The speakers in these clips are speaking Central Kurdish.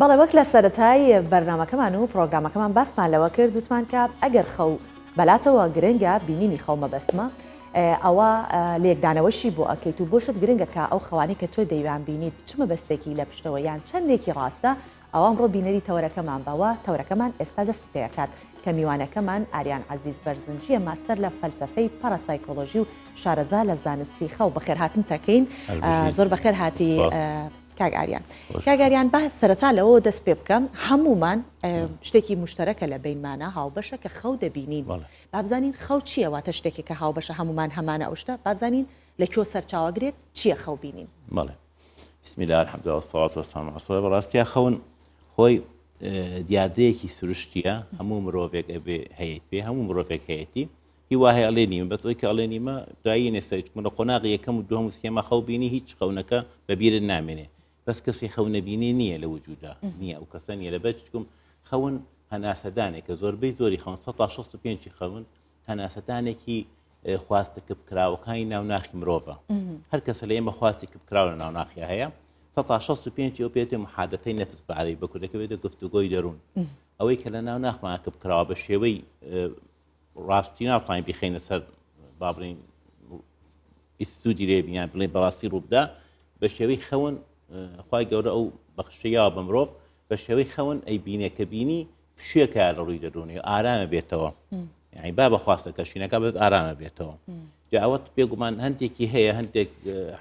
بەڵێ وەک لە سەتای بەرنمەکەمان و پرۆگرامەکەمان باسمان لەوە کرد دوتمان کە ئەگەر خەو بەلاتەوە گرنگە بینینی خەومە بەستمە ئەوە لێکدانەوەشی بۆ ئەکەیت و بۆشت گرنگەکە ئەو خەوانی کە تۆ دەیوان بینیت چمە بەستێکی لە پشتەوە یان چندێکی ڕاستە ئەوان ڕۆ بینەری تەوەرەکەمان بەوە تەورەکەمان ئێستا دەست پێکات کە میوانەکەمان ئاریان عزیز بەرزنجیە ماستەر لە فەلسفەی پاراسایکۆلۆژی و شارەزا لە زانستی خەو بەخێرهاتن تەکەین زۆر بەخێر هاتی کاگاریان کاگاریان با سەرتا لەوە دەست پێ بکەم هەمومان شتێکی مشتەکە لە بینمانە هاوبەشە کە خەو دەبینین بابزانین خەو چیەواتە شتێکی کە هاوبەشە هەمومان هەمانە ئەوشتە بابزانین لە کۆ سەرچاوەگرێت چییە خەو بینین بڵێ بسمیلار حەبداوەسەڵات وەسان عسڵی بەڕاستیا خەون خۆی دیاردەیەکی سروشتیە هەموو مرۆڤێک هەیە پێ هەموو مرۆڤێک هەیەتی هی وهەیە ئەڵێ نیمە بە تۆی کە ئەڵێ نیمە دوایی نێسەرچمونە قۆناغی یەکەم و دوم وسیێمە خەوبینی هیچ خەونەکە بەبیرن نامێنێ بەس نية خەونەبینی نییە لە وجودا نییە ئەو کەسانیە لە بەرچکم خەون هەناسەدانێک کە زۆربەی بينشي خەون 1965 كي اه، خواست كبكرا کە ناو ناخي مروفا هەر کەسە لأيما خواست كبكرا وناو ناخي هيا سطع شخص 1965 ئەو پێێتی محادەتەی نەفس بەعاەی بەکوردەکە بێتە قفتو قوي دارون أوي كلا ناو ناخمان کە بکراوە بە شێوەی طاين ناوتان سر بابرين بابرین ئیسودی لێبیان بڵێ بەڕاستی ڕووبدا بە شێوەی خی گەورە ئەو بەخشەیە بە مرۆڤ بە شێوەی خەون ئەی بینێ کە بینی پشێکە لە ڕووی دەدونی ئارامە بێتەوە یعنی با بەخواستە کەشینەکە بەس ئارامە بێتەوە جاوت پێگومان هەندێکی هەیە هەندێک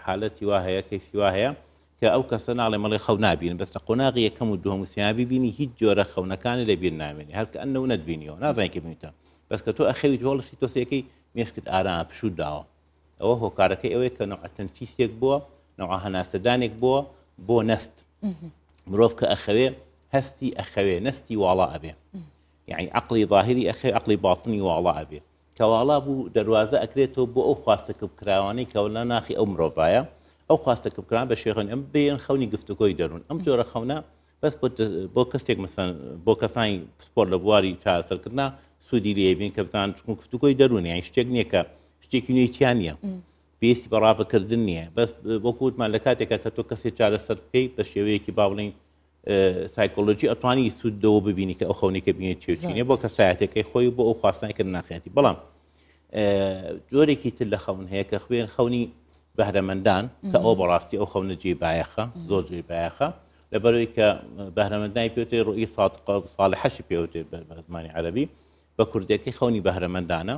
حالەتی وا هەیە کەسی وا هەیە کە ئەو کەسە ناڵێ مەڵی خەو نبین بەس لە قۆناغی یەکەم و دووەم وسییابی بینی هیچ جۆرە خەونەکانی لەبییر نامێنی هەرکە ئەن و نەتبینیەوە نازانکە بینیتە بەس کە تۆ ئەخەوی هۆڵسی تۆسیەکەی مێشکت ئارام پشود داوە ئەوە هۆکارەکەی ئەوەی کە نەعەتەنفیسێک بووە نەوە هەناسەدانێک بۆ بۆ نەست مرۆڤ کە ئەخەوێ هەستی ئەخەوێ نستی واڵا ئەبێ یعنی عقلی ظاهری ئەخێ عقلی باڵتنی واڵا ئەبێ کەواڵا بوو دەواازە ئەکرێتەوە بۆ ئەو خواستە کەبکراوانەی کە لە ناخی ئەو مرۆڤایە ئەو خواستە کەبکران بە شێخن ئەم بێن خەونی گفتوگۆی دەرون ئەم جۆرە خەونە بەس بۆ کەسێک بۆ کەسانی سپۆر لە بواری چاسەرکردنا سوودی لێبین کە بزان چکون گفتوگۆی دەرونی یان شتێک نییە کە شتێکی نوێتیان نیە. پێستی بەڕافەکردن نییە بەس وەکووتمان لە کاتێکە کە تۆ کەسێک چارەسەر بکەیت بە شێوەیەکی باڵین سایکۆلۆژی ئەتوانی سوودەوە ببینی کە ئەو خەونێکە بینێت چێچینە بۆ کەسایەتەکەی خۆی بۆ ئەو خواستانکرد ناخێتی بەڵام جۆرێکی تر لە خەون هەیە کە خوێن خەونی بەهرەمەندان کە ئەو بەڕاستی ئەو خەونە جێ بایەخە زۆر جێ بایەخە لەبەرەوەی کە بەهرەمەندای پێوتێ ڕۆی ساڵ حەشی پێوتێ بە زمانی عەربی بە کوردەکەی خەونی بەهرەمەندانە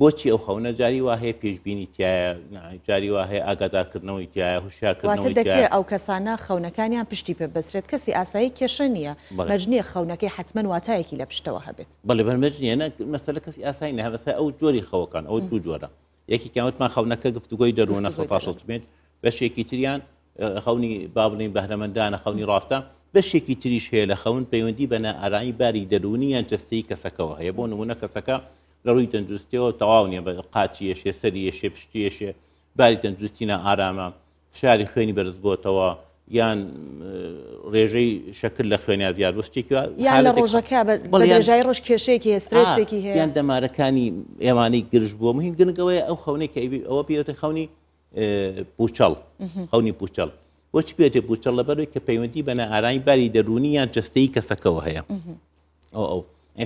بۆچی ئەو خەونە جاری وهەیە پێشببینی تایە جاری وهەیە ئاگادارکردنەوەی تایە هوشارکردنەوە دەکرێت ئەو کەسانە خەونەکانیان پشتی پێ بەسرێت کەسی ئاسایی کێشە نییە مەجنیە خەونەکەی حتمما واتایەکی لە پشتەوە هەبێت بەڵێ بەرمەجنیە مەسلە کەسی ئاسایی نهەبەسە ئەو جۆری خەوەکان ئەو دوو جۆرە یەکی کەوتمان خەونەکە گفتگوی دەروونە پاشڵێن بەشێکی تریان خەونی بابنین بەهرەمەندانە خەونی ڕاستە بەشێکی تریش هەیە لە خەون پەیوەندی بەنا ئارانی باری دەرونیان جستەی کەسەکەەوە هەیە بۆ نمونە کەسەکە لە ڕووی تەندروستیەوە تەواو نیە بە قاچی یەشێ سەری یەشێ پشتی یەشێ باری تەندروستینە ئارامە فشاری خوێنی بەرزبووتەوە یان ڕێژەی شکل لە خوێنیا زیاد وستێکی یان لە ڕۆژەکە بەژای ڕۆژ کێشێکی ئێسترسێکی هەیە یان دەمارەکانی ئێمانەی گرژ بووە مهم گرنگەوەی ئەو خەونێک ئەوە پێوتە خەونی پوچەڵ خەونی پوچەڵ وەچ پێێتێ پوچەڵ لەبەروی کە پەیوەندی بەنە ئارانی باری دەرونی یان جستەی کەسەکەەوە هەیە ئەو ئەو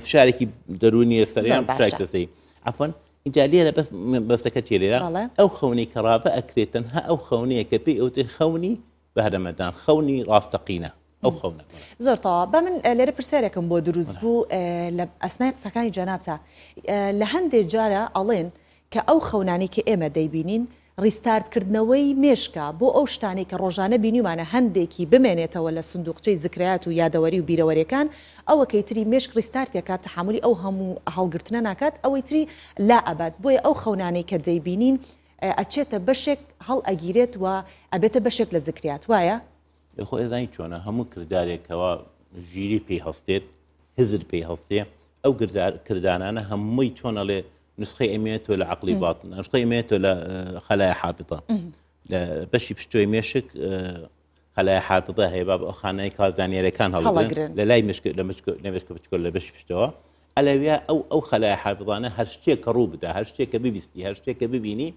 فشارێکی دەرونی ئێستاریانشاری ئەفەن اینجا لێرە بەس بەستەکە چێ لێرە ئەو خەونی کەڕاوە ئەکرێتەن ها ئەو خەونەیە کە پێی ئەوتێ خەونی بەهرەمەدان خەونی ڕاستەقینە ئەو خەونە زۆرتەوە بە من لێرە پرسیارێکم بۆ دروست بوو لە ئەسنای قسەکانی جەنابتا لە هەندێک جارە ئەڵێن کە ئەو خەونانی کە ئێمە دەیبینین ریستارتکردنەوەی مێشکە بۆ ئەو شتانی کە ڕۆژانە بینیمانە هەندێکی بمێنێتەوە لە سندوقچەی زکرات و یادەوەری و بیرەوەریەکان ئەوەکەی تری مێشک ریستارتەکە تحملی ئەو هەموو هەڵگرتنە ناکات ئەوەی تری لا ئەبات بۆیە ئەو خەونانەی کە دەیبینین ئەچێتە بەشێک هەڵ ئەگیرێت و ئەبێتە بەشێک لە زکرات وایە؟ خۆ ئێزانانی چۆنە هەموو کردارێکەوە ژیری پێی هەستێت هزر پێی هەستێ ئەو کردانانە هەمووی چۆنەڵێ نسخه اميت ولا عقلي إيه. باطن نسخه اميت ولا آه، خلايا حافظه إيه. باش يبشتو يمشك آه، خلايا حافظه هي باب اخانا خانه اللي كان هلا لا لا يمشك لا مشك لا مشكل بتقول باش يبشتو الويا او او خلايا حافظه انا هالشيء كروب ده هالشيء كبيبيستي هالشيء كبيبيني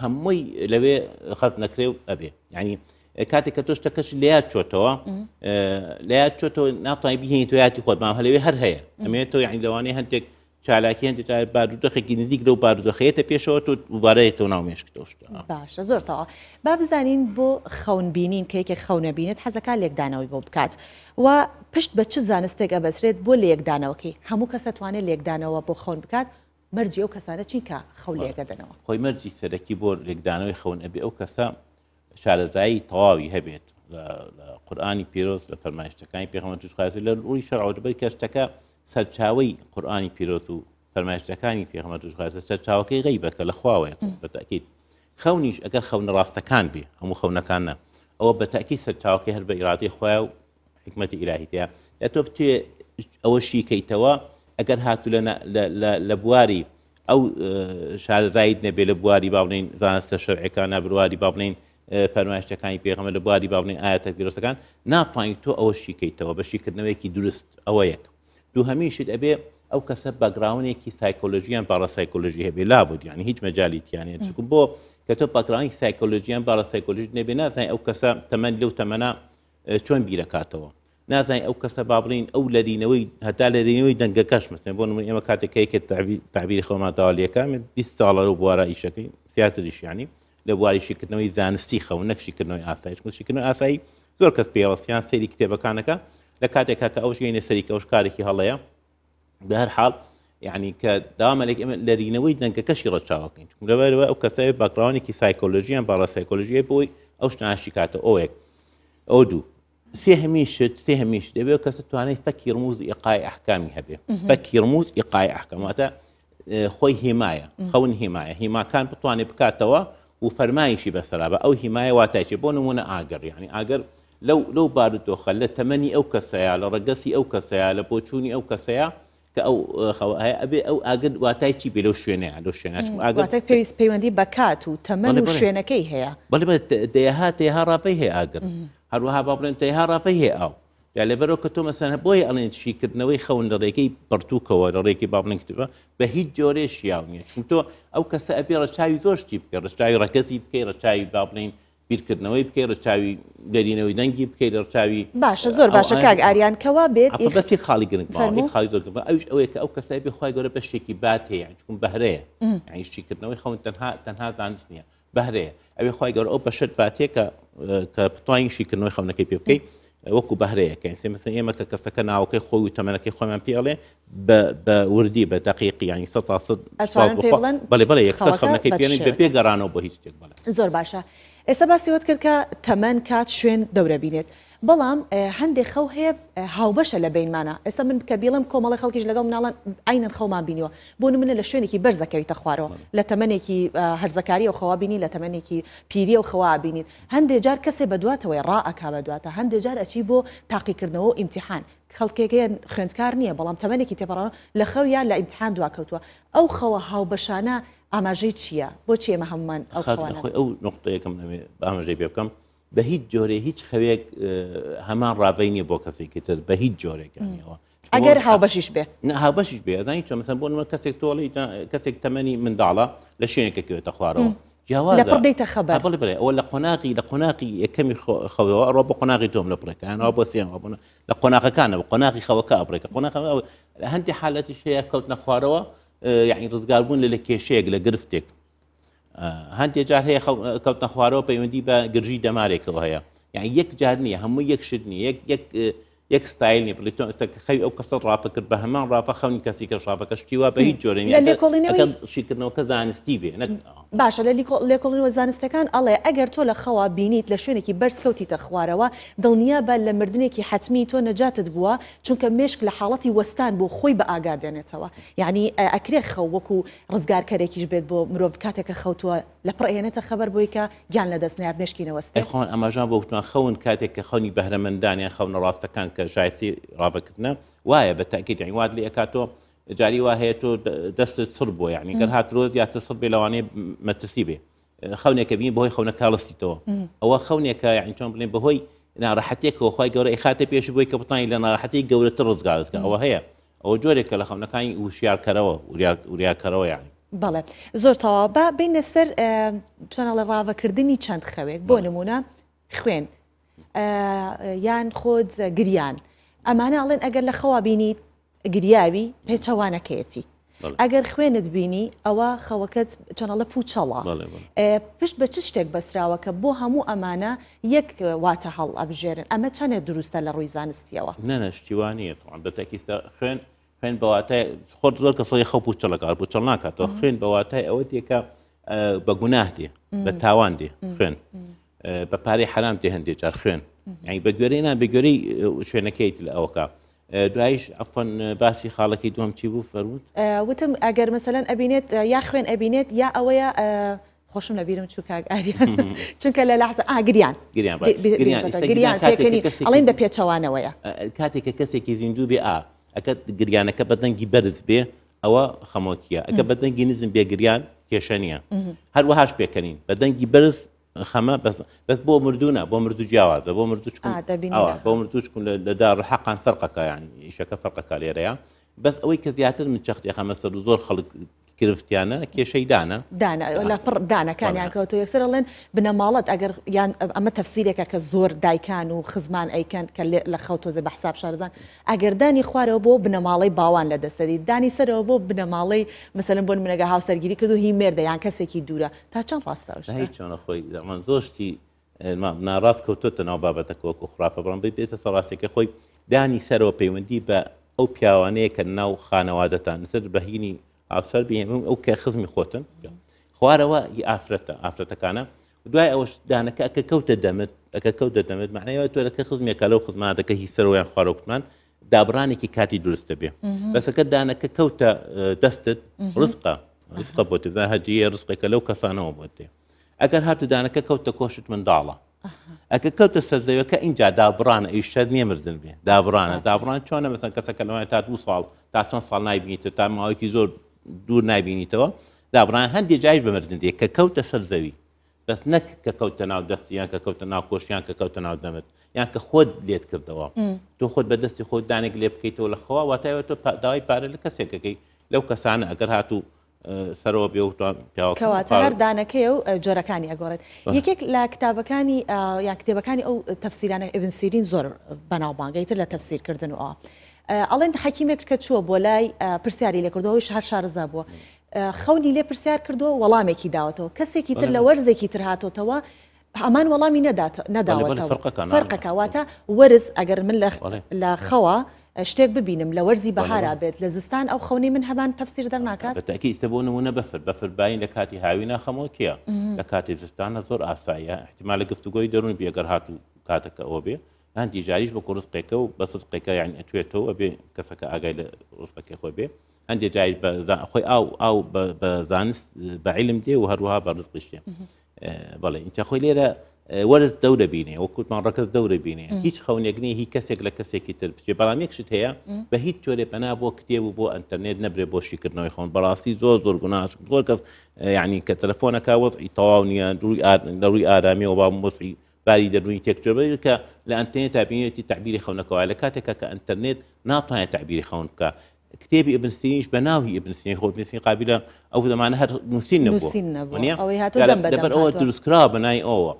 همي لوي خاص نكريو ابي يعني آه، كاتي کە تكش ليا تشوتو إيه. ليا تشوتو چۆتەوە ناتوانانی تو ياتي خۆت ما هل هي هەیە ئەمێت يعني لو لەوانەیە هنتك چالاکیان دیتار بارودۆخێکی نزیک لەو بارودۆخەیەتە پێشەوە و وبارەیەەوە ناو مێشکتۆشت باشە زۆرتەوە با بزانین بۆ خەونبینین کەیکێک خەونەبینێت حەزەکە لێکدانەوەی بۆ بکات و پشت بە چ زانستێک ئەبەسرێت بۆ لێکدانەوەکی هەموو کەسە توانێت لێکدانەوە بۆ خۆن بکات مەرجی ئەو کەسانە چینکە خەولێگەدەنەوە خۆی مەرجی سەرەکی بۆ لێکدانەوەی خەون ئەبێ ئەو کەسە شارەزایی تەواوی هەبێت قورآانی پیرۆز لە فەرمایشتەکانی پێخەمە توخاسی لە ڕووی شەڕاوتبەر کەشتەکە سەرچاوی قورآانی پیرۆت و فەرمایشتەکانی پێغمە دوژغاز سەرچاوەکەی غی بەکە لە خواوێ بەتاکیت خەونیش ئەگەر خەونە ڕاستەکان بێ هەموو خەونەکان نە ئەوە بەتاکی سەرچاوکە هەر بە ئیراادی خۆیا و حکمەتی ئیراهیتەیە لە تۆ بتێ ئەوە شیکەیتەوە ئەگەر هاتو لە بواری ئەو شارزایت نەبێ لە بواری با بڵین زانستە شەرعەکانە برواری با بڵین فەرمایشتەکانی پێغمە لە بواری با بڵین ئاەتە گرۆستەکان ناپانین تۆ ئەوە شیکەیتەوە بە شیکردنەوەیکی درست ئەوە یەک دووهمیشت ئەبێ ئەو کەسە بەگراونێکی سایکۆلژیان پاراسایکۆلژی هەبێ لا بود یعنی هیچ مەجاالیتیانە چکو بۆ کە تۆ پاکراانی یعنی سایکۆلژیان پاراسایکۆلژی نەبێ نازای ئەو کەسە تەمەند لەو تەمەە چۆن بیرەکاتەوە نازانین ئەو کەسە بابرین ئەو لەرینەوەی هەتا کش مثلا بونم بۆ نمون که کاتێکەیەکە تعبیر خۆماتەوالیەکەم 20 ساڵە و یعنی ئیشەکەی سیاتریشیانی لە بواری شکردنەوەی زانستی خەون نەکشیکردنەوەی ئاسایش کوشیکردنەوە ئاسایی زۆر کەس پێوەسییان سەیری کتێبەکانەکە يعني يعني او شكاري كي هلايا گەینە سەریکە ئەوش کارێکی هەڵەیە بە هەر نك كشي کە دامەلێک ئمە لەرینەوەی دەنگەکەشی ڕەچاوەکەین لەبەرەوە ئەو کەسای باکراونێکی سایکۆلژیان باڵا سایکۆلژیە بۆی ئەوش ناشی کاتە ئەوەیەک ئەو دوو سێ هەمیشت سێ هەمیش دەبێت کەسە توانێت فەکی ڕموز ايقاع احكامي هبه فەکی ڕموز ايقاع احكام خۆی آه، خوي هماية خون هماية هما كان و بكاتوا وفرمايشي بسرابة أو هماية واتايشي بونو نمونە آقر يعني آقر لو لو باردو لە تمني او کەسەیە على ڕگەسی او کەسەیە على بۆچوونی او کەسەیە كأو آه، خو خەوەهەیە ئەبێ ئەو ئاگەن واتای بلو بێ لەو شوێنەیە لەو شوێنەکە پێویست پەیوەندی بەکات و تەمەن و شوێنەکەی هەیە بەڵێ دەیەها تێها ڕاپەی هەیە ئاگەن هەروەها با بڵێن تەیها ڕاپەی هەیە ئەو یا لەبەرەوە کە تۆ مەسەن بۆیە ئەڵێن شیکردنەوەی خەون لە ڕێگەی بەرتووکەوە لە ڕێکی بابنکتبە بە هیچ جۆرێ شیاو نیە چون تۆ ئەو کەسە ئەبێ ڕەچاوی رشاي بکە ڕشتاوی رشاي بکەی بیرکردنەوەی بکەی ڕچاوی دەرینەوەی دەنگی بکەیت لە ڕچاوی باشە زۆر باشە کاک ئاریان کەوا بێت دەستی خاڵی گرنگ خاڵی زۆر ئەوش ئەوەیە کە ئەو کەسای بخوای گەورە بەشێکی بات هەیە چون بەهرەیە شیکردنەوەی خەون تەنها تەنها زانست نییە بەهرەیە ئەوێ خخوای گەورە ئەو بەشت باتێ کە کە پتوانی شیکردنەوەی خەونەکەی پێ بکەیت وەکو بەهرەیەکەین سێ مثل ئێمە کە کەفتەکە ناوەکەی خۆی و تەمەەکەی خۆمان پێڵێ بە وردی بە دقیقی ینی سە تا سەد بەڵێ بەڵێ یەکسەر خەونەکەی پێێنی بە پێ گەڕانەوە بۆ هیچ شتێک بڵێ زۆر باشە. ئێستا باسیوت کرد کە تەمەەن کات شوێن دەورە بینێت بەڵام هەندێک خەو هەیە هاوبەشە لە بینمانە ئێستا من کە بیڵم کۆمەڵی خەڵکیش لەگەڵ مناڵان ئاینەن خەومان بینیوە بۆ منە لە شوێنێکی بەرزەکەویتە خوارەوە لە تەمەێکی هەرزەکاری و خەوا بینی لە تەمەێکی پیری و خەوا بینیت هەندێک جار کەسێ بەدواتەوەی ڕائکا بەدواتە هەندێک جار ئەچی بۆ تاقیکردنەوە ئیمتحان خەڵکێکەیە خوێندکار نییە بەڵام تەمەێکی تێپەڕەوە لە خەو یا لە ئیمتحان دواکەوتووە ئەو خەوە هاوبەشانە ئاماژەی چییە بۆ چێمە هەمومان ئەو ئەو نقطەیەکەم ئاماژەی پێ بکەم بە هیچ جۆرە هیچ خەوێک هەمان اه، ڕاوی نیە بۆ کەسێکی تر بە هیچ جۆرێکیانەوە ئەگەر هاوبەشیش بێ هاوبەشیش بێ ئەزانانی چۆ مەسم بۆنمە کەسێک تۆڵی کەسێک تەمەنی منداڵە لە شوێنێکە کوێتە خوارەوە. جیاوازدەیتە خبر بڵێ آه، بڵێ ئەو لە قۆناقی لە قۆناقی یەکەمی خەوەوە ئەڕۆ آه، بە قۆناقی تۆم لە بڕێکەوە بۆ سیان بوون لە قۆناقەکانەوە قۆناقی خەوەکە ئەبرێکە قۆناق هەندی حالەتی شەیە کەوتنە خوارەوە یعنی ڕزگاربوون لە لە کێشەیەک لە گرفتێک هەندێک جار هەیە کەوتە پەیوەندی بە گرژی دەمارێکەوە هەیە یعنی یەک جار نییە هەموو یەک شنی یەک ستایلی بڵی تۆ ئێستا خەوی ئەو کەسە ڕافەکرد بە هەمان ڕافەخەونی کەسی کە ڕافەکە شتیوا بە هیچ جۆرەنی شیکردنەوەکە زانستی بێ باشە لە لێکۆڵینەوە زانستەکان ئەڵێ ئەگەر تۆ لە خەوا بینیت لە شوێنێکی بەرزکەوتیتە خوارەوە دڵنیا بە لە مردنێکی حتممی تۆ نەجاتت بووە چونکە مشک لە حاڵەتی وەستان بۆ خۆی بە ئاگا دێنێتەوە یعنی ئەکرێ خەو وەکو ڕزگارکەرێکیش بێت بۆ مرۆڤ کاتێکە خەوتووە لە پڕێنێتە خەبەر بۆیکە گیان لە دەستنیات مشکینەوەست خۆن ئەماژان بۆ وتمان خەون کاتێک کە خەونی بەهرەمەندانیان خەون ڕاستەکان کە کە شایستی ڕاوەکردە وایە بە تاکیت یواد لێ ئەکاتۆ جاری وا هەیە تۆ دەستت سر بۆ یعنی گەر هات ڕۆز یاتە سر بێ لەوانێ مەترسی بێ خەونێکە بین بەهۆی خەونە کاڵستیتەوە ئەوە خەونێکە یعنی چۆن بڵێن بەهۆی ناڕەحەتێکەوە خی گەورە ئەخاتە پێش بۆی کە بتانی لە ناڕەحەتی گەورەتر ڕزگارتکە ئەوە هەیە ئەوە جۆرێکە لە خەونەکانی وشیارکەرەوە وریاکەرەوە یعنی بەڵێ زۆر تەوا بە بینە سەر چۆنە لە ڕاوەکردنی چەند خەوێک بۆ نمونە خوێن. یان خۆت گریان ئەمانە ئەڵێن ئەگەر لە خەوا بینیت گریاوی پێچەوانەکەیەتی ئەگەر خوێنت بینی ئەوە خەوەکەت چەنەڵە پوچەڵە پشت بە چ شتێک بەسراوەکە بۆ هەموو ئەمانە یەک واتە هەڵ ئەبژێرن ئەمە چەنێ دروستە لە ڕووی زانستیەوە نەنەشتیوانیت بەتەکیستە خوێن خوێن بەواتای خۆت زۆر کەسڵی خەپ پوچەڵەکار پوچەڵ ناکاتەوە خوێن بەواتای ئەوە تێکە بە گوناهێ بە تاواندێ خوێن. بپاری حرام ته هندی چرخن یعنی بە گوێرەیان بە گوێرەی اه، شوێنەکەیت لە ئەوەکە. اه، دوایش ئەفەن اه، باسی خاله کی دوم چی بو فەرمووت وتم اگر مثلا ابینت یا خوین ابینت یا اویا خوشم نبیرم چون چون که که آریان لحظه گریان گریان گریان گریان ئەوەیە خۆشم لەبیرم چووکک ئاریان چونکە لە لەحزە ئاگریان گریانڵین بە پێچەوانەوەیە کاتێککە کەسێکی زیندوو بێ ئا ئەکە گریانەکە بەدەنگی بەرز بێ ئەوە خەمۆکیە ئەگە بەدەنگی نزم بێگریان کێشە نیە هەروەهاش بدن گی برز بس بس بو مردونا بو مردو اه بۆ آه، بۆ مردوچکم لدار ڕحقان فەرقەکە یان يعني، ئیشەکە فەرقەکە لێرەیە بەس بس اوي زیاتر من چەختی يا سەر و زۆر گرفتیانە کێشەی دانا دانەکانیان کەوتۆ یەکسەر ئەڵێن بنەماڵەت ئەگەر یان ئەمە تەفسیرێکە کە زۆر دایکان و خزمان ئەیکەن کە لە خەوتۆزە بە حساب شارزان ئەگەردانی خوارەوە بۆ بنەماڵی باوان لە دەستەدی دانی سەرەوە بۆ بنەماڵی مثلن بۆن منەگە هاوسەرگیری کرد و هی مێردە یان کەسێکی دوورە تا چەند ڕاستەوە چۆنە خۆی من زۆشتی ناڕاست کەوتۆتە ناو بابەتەکە وەکو خراپە بڕم بێتە سەڕاستێکە خۆی دانی سەرەوە پەیوەندی بە ئەو پیاوانەیە کە ناو خانەوادەتان سەر بەهینی ئافسەر بهێمم ئەو کە خزمی خۆتن خوارەوە ی ئافرەتە ئافرەتەکانە دوای ئەوەش دانەکە ئەکە کەوتە دەمت ئەکە کەوت دەدەمت معنیەوە تۆلەکە خزمێکە لەو خزمانەکە هی سەرۆیان خوارەوتمان دابرانێکی کاتی درستە بێ بەسەکە دانەکە کەوتە دەستت ڕستقا ڕستقە بۆ تدا هەجیە ڕستقەکە لەو کەسانەوە بۆ دێ ئەگەر هاتو دانەکە کەوتە کۆشت منداڵە ئەکە کەوتە سەرزەوەکە اینجا دابرانە ئیشەر نییە مردن بێ دابرانە بله. دابران چۆنە مثلا کەسەکە لەوانێت تا دو ساڵ تا چەند ساڵ نایبینیت تا ماوەیەکی زۆر دوور نبینیتەوە دابڕان هەندێک جایش بەمردن دێ کە کەوتە سەر زەوی بەس نەک کە کەوتە ناو دەستیان کە کەوتە ناو کۆشیان کە کەوتە ناو دەمت یان کە خۆت لێت کردەوە تۆ خۆت بە دەستی خۆت دانێک لێ بکەیتەوە لە خەوا واتایەوە تۆ داوای پارە لە کەسێکەکەی لەو کەسانە ئەگەر هاتوو سەرەوە بێوتوان پیاکەواتە هەر دانەکەی و جۆرەکانی ئەگۆڕێت یەکێک لە کتابەکانی یا کتێبەکانی ئەو تەفسیرانە ئبنسیرین زۆر بەناوبانگەیتر لە تەفسیرکردن و ئەو. ئەڵێن حەکیمێک کە چووە بۆ لای پرسیاری لەکردەوەی شار شارزا بووە. خەونی لێ پرسیار کردووە وەڵامێکی داوەتەوە کەسێکی تر لە وەرزێکی تر هاتۆتەوە ئەمان وەڵامی نەداوەتەوە فەرقەکەواتە وەرز ئەگەر من لە خەوە. شتێک ببینم لە وەرزی بەهارا بێت لە زستان ئەو خەونی من هەمان تەفسیر دەرناکات بەتەکی سەبوونەوەە بەفر بەفرباین لە کاتی هاوینا خەمەوە کێە لە کاتی زستانە زۆر ئاسایە احتیمال لە گفتوگۆی دەرون بێگەر هاتو کاتەکە ئەوە بێ هەندی جاریش بۆ ڕستێکە و بە يعني یان ئەتوێتەوە بێ کەسەکە ئاگای لە ڕستەکەی خۆی بێ هەندێک جاریش خۆی ئاو ئاو بە زانست بەعیلم دێ و هەروها بە انت اه، بەڵێ اینجا ورز دوره اه، وەرز دەورە بینێ وەکوتمان ڕەکەس دەورە بینێ هیچ خەونێکنی هی کەسێک لە کەسێکی تر بچێ بەڵام یەکشت هەیە بە هیچ تۆرێ پەنا بۆ کتێب و بۆ ئەتەرنێت نەبرێ بۆ شیکردنەوەی خۆن بەڕاستی زۆر زور گوناش زۆر کەس اه، یعنی کە تەلەفۆنەکە وەزعی تەواو نیە لەڕووی ئارامی و با باری دەروی تێکجبەی کە لە ئەتەنێت تابینێتی تعبیری خەونەکەەوە لە کاتێکە کە ئەتەرنێت ناتوانێت تعبیری خەون بکە کتێبی ئەبنسینیش بە ناوی ئەبنسینی خۆبنسین قابلە ئەو دەمانە هەر نووسین نبووەبەر ئەوە دروستکرا بەنای ئەوە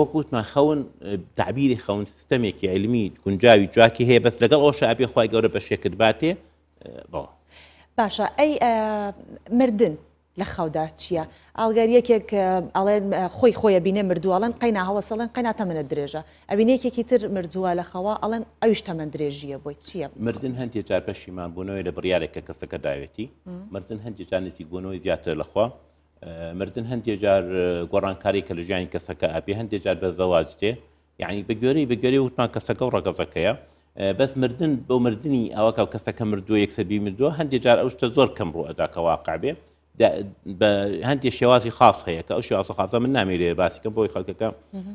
وەکوتمان خەون خون اه، خەون سیستەمێکی علمی گونجاوی جواکی هەیە بەس لەگەڵ ئەو شعبی خی گەورە بە شێکرد باتێ اه، بەوە باشە ئەی اه، مردن لە خەودا چییە؟ ئالگەر یەکێک ئەڵێن خۆی خۆیە بینێ مردووەڵەن قینا هەڵە سەڵەن قینا تەمەە درێژە ئەبین یەکێکی تر مردووە لە خەوا ئەڵەن ئەوش تەمە درێژیە بۆی چییە؟ مردن هەندێک جار پەشیمان بوونەوەی لە بڕیارێکە کەسەکە داوێتی مردن هەندێک جانێکی گۆنەوەی زیاتر لەخوا مردن هەندێک جار گۆڕانکاری کە لە ژیانی کەسەکە ئەپی هەندێک جار بە زەواج دێ یعنی بەگوێرەی بەگەری وتمان کەسەکە و ڕگەزەکەیە بەس مردن بۆ مردنی ئەوە کەسەکە مردووە یەکسەبی مردووە هەندێک جار ئەو شتە زۆر کەم ڕوو ئەدا کە واقع بێ بە هەندێک شێوازی خاص هەیە کە ئەو شێوازە خاصە من نامێرێ باسیکەم بۆی خەکەکە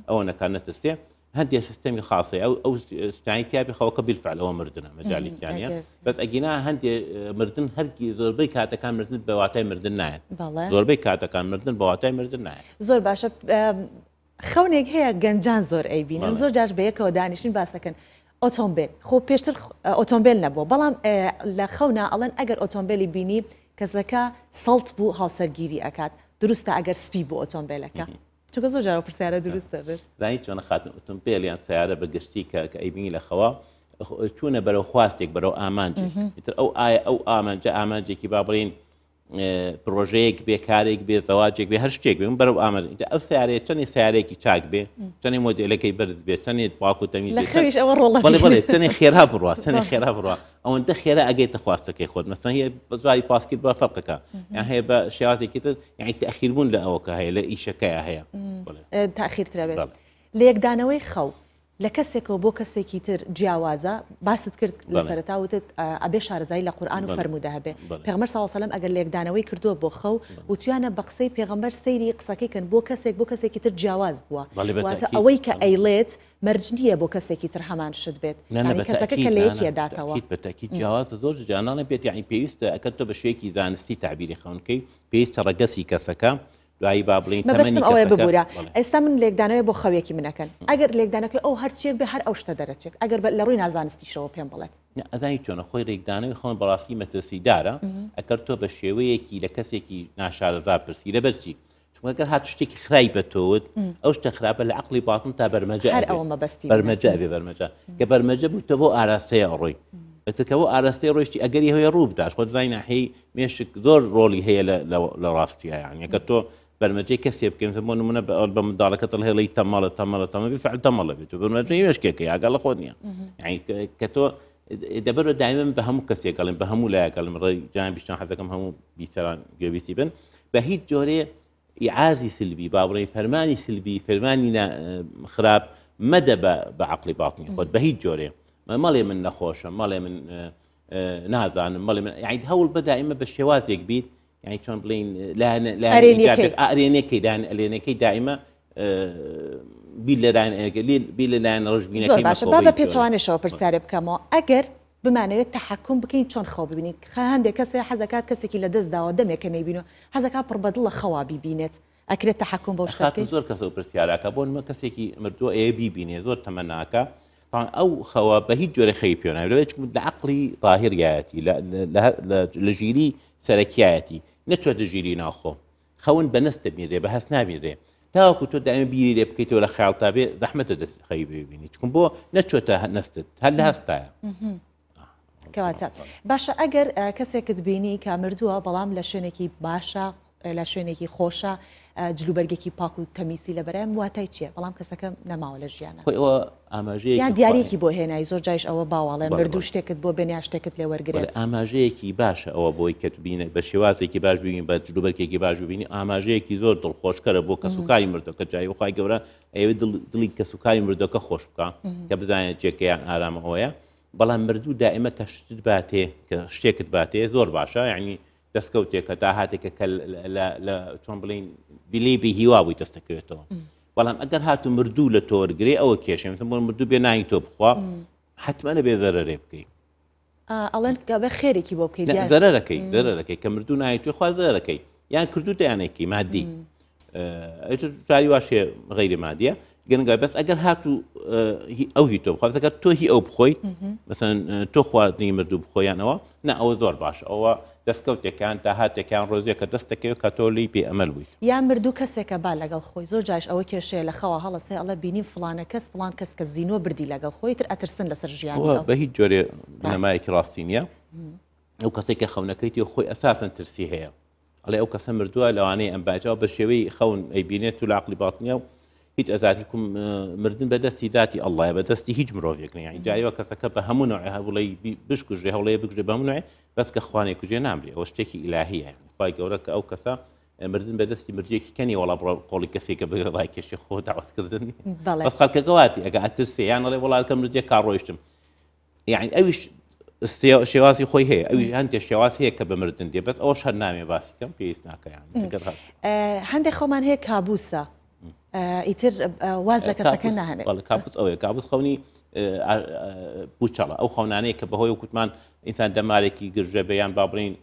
ئەوە نەکان نەتەستێ هەندێک سیستمی خاصی ئەو ئەو ستانی تیاپی خەوەکە بیلفعل ئەوە مردنە مەجاالیتیانە بەس ئەگینا هەندێک مردن هەرگی زۆربەی کاتەکان مردن بە واتای مردن نایە زۆربەی کاتەکان مردن بە واتای مردن نایە زۆر باشە خەونێک هەیە گەنجان زۆر ئەیبین زۆر جار بەیەکەوە دانیشتین باسەکەن ئۆتۆمبیل خۆ پێشتر ئۆتۆمبیل نەبوو بەڵام لە خەونا ئەڵەن ئەگەر ئۆتۆمبیلی بینی کەسەکە سەڵت بوو هاوسەرگیری ئەکات دروستە ئەگەر سپی بۆ ئۆتۆمبیلەکە. چونکە زۆر جارە پرسیارە آه. درستە بێت زانی چۆنە خاتن ئۆتۆمبیلیان سیارە بەگشتی کە کە ئەیبینی لەخەوە چوونە بەرەو خواستێک بەرەو ئامانجێک ئەو ئایا ئەو ئامانجە ئامانجێکی با بڵین پرۆژەیەک بێ کارێک بێ زەواجێک بێ هەر شتێک بێن بەرەو ئامر ئەو سیارێ چەندی سیارێکی چاک بێ چەندی مۆدلەکەی بەرز بێ چەندێت باکو تەمیڵێ چەندی خێرا بڕوە چەندی خێرا بڕوە ئەوەندە خێرا ئەگەیتە خواستەکەی خۆت مەسن هەیە بەزاری پاسکی بە فەرقەکە یان هەیە بە شێوازێکی تر یعنی تاخیربوون لە ئەوەکە هەیە لە ئیشەکەی هەیە تاخیرترا بێت لە یەکدانەوەی خەڵک لە کەسێکەوە بۆ کەسێکی تر جیاوازە باست کرد لە سەرتاوتت ئەبێ شارزای لە قورآان و فەرمودا هەبێ پێغمەر ساڵسەلم ئەگەر لێکدانەوەی کردووە بۆ خەو وتیانە بە قسەی پێغمبەر سەیری قسەکەیکەن بۆ کەسێک بۆ کەسێکی تر جیاواز بووە ئەوەی کە ئەیلێت مەرجنیە بۆ کەسێکی تر هەمان شت بێت کەسەکە کە لەیەکیە داتەوە بەتەکی جیاواز زۆر جانانە بێت یعنی پێویستە ئەەکە تۆ بە شوێکی زانستی تعبیری خەونکەی پێویستە ڕگەسی کەسەکە. دوایی با بڵین مەبستم ئەوەیە ببوورە ئێستا من لێکدانەوەی بۆ خەوێکی منەکەن ئەگەر لێکدانەکەی ئەو هەرچێک بێ هەر ئەو شتە دەرەچێت ئەگەر لە ڕووی نازانستیشەوە پێم بڵێت ئەزانی چۆنە خۆی ڕێکدانەوەی خۆن بەڕاستی مەترسیدارە ئەگەر تۆ بە شێوەیەکی لە کەسێکی ناشارەزا پرسی لە بەرچی چونگەر هات شتێکی خرای بەتۆوت ئەو شتە خراپە لە عقلی باتن تا بەرمەجە بەستی بەرمەجە بێ بەرمەجە کە بەرمەجە بووتە بۆ ئاراستەیە ئەڕۆی بەتەکەەوە ئاراستەی ڕۆشتی ئەگەری هەیە ڕووبداش خۆ زای ناحەی مێشک زۆر ڕۆلی هەیە لە ڕاستیە یان یەکە تۆ برمجه کسی بکنیم مثلا منو من به مدال کتله لی تمال تمال تمال بفعل تمال بیتو برمجه یمش که که اقل خودنیا یعنی کتو دبر دائما به همو کسی کلم به همو لایک کلم رای جان بیشتر حذف کنم همو بیسران گوی سیبن به هیچ جوری عازی سلبی با برای فرمانی سلبی فرمانی نه خراب مدى بعقلي باطنی خود به هیچ جوری مالی من نخوشه مالی من اه، نازان مالی من یعنی هول بدایم به شوازیک بید يعني چۆن بڵین ئەرێنەکەی دان لان دائمە بی لەران ئەگەلیل بی لەلایەن ڕژبینەکەی باشە بە پێچوانێشەوە پرسیارێ بکەمەوە ئەگەر بمانەوێت تحکم بکەین چۆن خەو ببینین هەندێک کەسێ حەزەکات کەسێکی لە دەستداوە دەمێکە نەیبینەوە حەزەکە پڕبدل لە خەوا ببینێت ئەکرێت تحکم بەو شکات زۆر زور و پرسیاراکە بۆ مە کەسێکی مردووە ئێ إيه بیبینێ زۆر تەمەناکە ئەو خەوە بە او جۆرە بهي پێێنە لەوێت لە عقلی طاهر ياتي لجيلي سەرەکیایەتی نەچۆتە ژیری ناخو خون بنست نستە میرێ بە هەست نامیرێ تاوەکو تۆ دائمە بیری لێ بکەیتەوە لە خیاڵتا بێ زەحمەتە دەست خەی ببینی چکم نستت هەر لە هەستایە کەواتە آه. باشە ئەگەر آه، کەسێکت بینی کە مردووە بەڵام لە لە شوێنێکی خۆشە جلوبەرگێکی پاک و تەمیسی لەبەرە واتای چییە بەڵام کەسەکە نەماوە لە ژیانە ئاماژەیە دیارێکی بۆ هێنای زۆر جایش ئەوە باواڵێ مردوو شتێکت بۆ بنیا شتێکت لێ وەرگێت ئاماژەیەکی باشە ئەوە بۆی کە بینە بە شێوازێکی باش ببین بە جلوبەرکێکی باش ببینی ئاماژەیەکی زۆر دڵخۆشکەرە بۆ کەسوکاری مردەکە جای وخوای گەورە ئێوە دڵی کەسوکاری مردەکە خۆش بکە کە بزانێت جێکەیان ئارامە ئەوەیە بەڵام مردوو دائمە کە شتت باتێ کە شتێکت باتێ زۆر باشە یعنی دەستکەوتێکە داهاتێکە کە لە چۆمبلین بلیبی هیوا بووی دەستەکەوێتەوە بەڵام ئەگەر هاتو مردوو لە تۆرگری ئەوە کێشێن بۆ مردوو بێ نانی تۆ بخوا حتممەە بێ زەرەرێ بکەیت ئەڵێن بە خێرێکی بۆ بکەیت زەرەکەی زەرەکەی کە مردوو نایی توێ خوا زەرەکەی یان کردو دەیانێکی مادی جاری واشێ غیری مادیە گەنگای بەس ئەگەر هاتو ئەو آه، هی تۆ بخوازەکە تۆ هی ئەو بخۆیت مەسەن آه، تۆ خواردنی مردوو بخۆیانەوە يعني نه ئەوە زۆر باش ئەوە دەستکەوتێکیان داهاتێکیان ڕۆزیەکە دەستەکەی کەتۆلی پێ ئەمەلووی یا مردوو کەسێکە با لەگەڵ خۆی زۆر جاش ئەوە کێشەیە لە خەوا هەڵەسێ ئەڵە بینیم فلانە کەس پلان کەس کە زیینۆ بردی لەگەڵ خۆی تر ئەترسن لەسەر ژیان بە هیچ جۆرێ نەمایەکی ڕاستی نییە ئەو کەسێکی خەونەکەی خۆی ئەساسن ترسی هەیە ئەڵێ ئەو کەسە مردووە لەوانەیە ئەمباجا بە شێوەی خەون ئەیبینێت و لاقلی باتنیە و هیچ کوم مردن بەدەستی داتی ئەڵە بەدەستی هیچ مرۆڤێک نیە یعنی جایەوە کەسەکە بە هەموو نوعی هەوڵی بشکژێ هەوڵەیە بگرێ بەمونای بس كخواني كجي نامري او شتيكي الهيه يعني خواي قولك او كسا مردن بدست مرجي كني ولا قولي كسي كبير رايك شي خو دعوت كردني بس خلك قواتي اقعد ترسي يعني والله كم مرجي كاروشتم يعني أيش الشواسي خوي هي أيش انت الشواسي هيك بمردن دي بس اوش هالنامي بس كم في اسناكا يعني عندي آه، خومان هيك كابوسه آه، يتر آه، وازلك سكنها هنا والله كابوس او كابوس خوني بچەڵە ئەو خەونانەیە کە بەهۆی کوتمان ئینسان دەمارێکی گرژە بەیان بابرین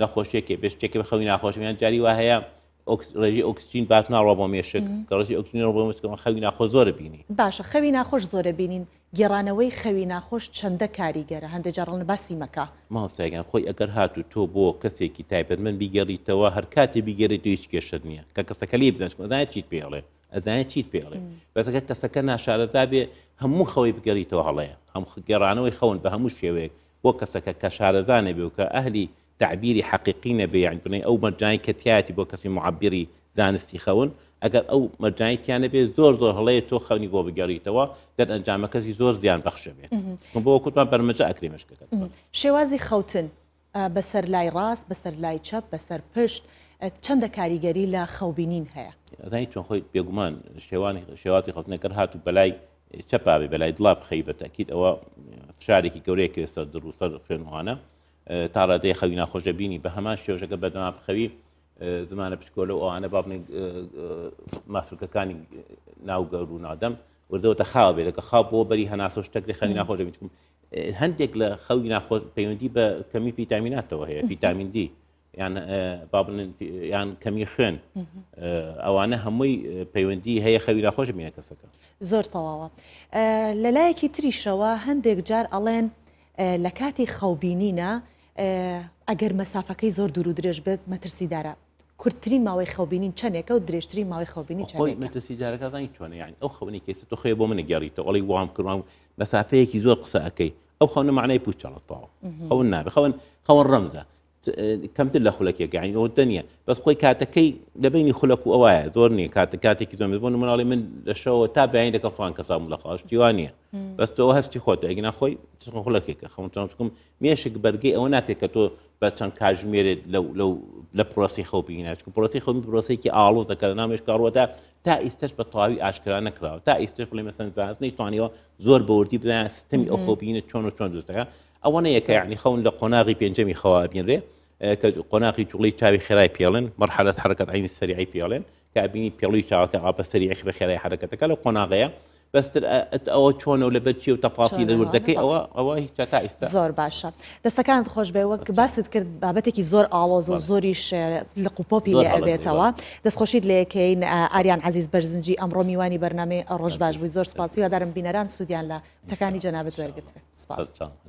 نەخۆشیێکی بشتێکی بەخەوی ناخۆشییان جاری وا هەیە ڕێژی ئۆکسسیین باتنا ڕۆ بۆ مێشک گەڕژی ئۆکسسیینەوە بۆ مسکەوە خەوی ناخۆش زۆرە بینی باشە خەوی ناخۆش زۆرە بینین گێڕانەوەی خەوی ناخۆش چەندە کاریگەرە هەندە جاڕڵ باسی مەکە ماستایگەن خۆی ئەگەر هاتو تۆ بۆ کەسێکی تایبەت من بیگەڕیتەوە هەر کاتی بیگەڕیت و هیچ کێشت نییە کە کەسەکە لی بزانش چیت پێڵێ ئەزانێت چیت پێ ئەڵێ بەسەکە کەسەکە ناشارەزا بێ هەموو خەوەی بگەریتەوە هەڵەیە هەم گێڕانەوەی خەون بە هەموو شێوەیەک بۆ کەسەکە کە شارەزانە بێ و کە ئەهلی تعبیری حقیقینە بێ یان بنەی ئەو مەرجانی کە تیاتی بۆ کەسی معبیری زانستی خەون ئەگەر ئەو مەرجانیتیانە بێ زۆر زۆر هەڵەیە تۆ خەونی بۆ بگەڕیتەوە دەر ئەنجامەکەسی زۆر زیان بەخشە بێت بۆ کوتمان بەرمەجە ئەکری مشکەکە شێوازی خەوتن بەسەر لای ڕاست بەسەر لای چەپ بەسەر پشت چند کاریگری خوبینین چەندە کاریگەری چون خەوبینین بیگمان ئەزانی شیواتی خود بێگومان تو بلای خەوتنەکەر هات بلای دلاب چەپاوێ تاکید او فشاری که ئەوە فشارێکی سر در روسر خوێنوانە اه، تا ڕادەیە خەوی ناخۆشە بینی به همان بە هەمان شێژەکە بەدەما بخەوی اه، زمانە پشکۆلە و ئەوانە بابنی اه، ماسوولکەکانی ناوگەور و نادەم وردەوەتە خاوە بێت لەکە خاو بۆ بەری هەناسۆ شتەکری خەوی ناخۆشە بچم هەندێک لە خەوی ناخۆش پەیوەندی بە کەمی ڤیتامیناتەوە هەیە فیتامین دی یان بابن یان کەمی خوێن ئەوانە هەمووی پەیوەندی هەیە خەویرا خۆش میە کەسەکە زۆر تەواوە لە لایەکی تریشەوە هەندێک جار ئەڵێن لە کاتی خەوبینینە ئەگەر مەسافەکەی زۆر دوور و درێژ بێت مەترسیدارە کورتترین ماوەی خەوبینین چنێکە و درێژترین ماوەی خەوبینی مەترسیدارەکەزانی چۆنە یانی ئەو خەونی کەس تۆ خێ بۆ منە گەڕیتە ئەڵی وام کردوام مەسافەیەکی زۆر قسە ئەەکەی ئەو خەونە معنای پوچەڵەتەوە خەون نابێ خەون خەون ڕەمزە کەمتر لە خولەکێک گین ئەو دەنیە بەس خۆی کاتەکەی لەبینی خولەک و ئەوایە زۆر نیە کات کاتێکی زۆم بۆن مناڵی من لەشەوە تا بەین دەکە فان کەسام لە خاشتیوان نیە بەس تۆ هەستی خۆت ئەگنا خۆی چخن خولەکێکە خەمچکم مێشک بەرگی ئەوە ناکرێت کە تۆ بە چەند کاژمێرێت لە پرۆسی خەو بینناچکە پرۆسی خەمی پرۆسێکی ئالۆز دەکە نامێش کاڕوەدا تا ئیستش بە تەواوی ئاشکرا نەکراوە تا ئیستش بڵێ مەسەن زانستنی توانیەوە زۆر بەوردی بدەیان ستمی ئەو خۆبینە چۆن و چۆن دروستەکە ئەوانەیە کە یعنی خەون لە قۆناغی پێنجەمی خەوا بینرێ کە قۆناغی جوڵی چاوی خێرای پێڵێن مەرحلت حرکت عینی سەریعی پێڵێن کە بینی پێڵی چاوەکە ئاپە سەری ئەخرە خێرای حرکەتەکە لە قۆناغەیە بەستر ئەوە چۆنە و لەبەر چی آه، و تەپاسی لەوردەکەی ئەوە ئەوە هیچ تا ئیستا زۆر باشە دەستەکان خۆش بێ وەک باست کرد بابەتێکی زۆر ئاڵۆز و زۆریش لە قوپۆپی لێ ئەبێتەوە دەستخۆشید لە یەکەین ئاریان آه، عزیز بەرزنجی ئەمڕۆ میوانی بەرنامەی ڕۆژ باش بووی زۆر سپاسی وادارم بینەران سوودیان لە سپاس.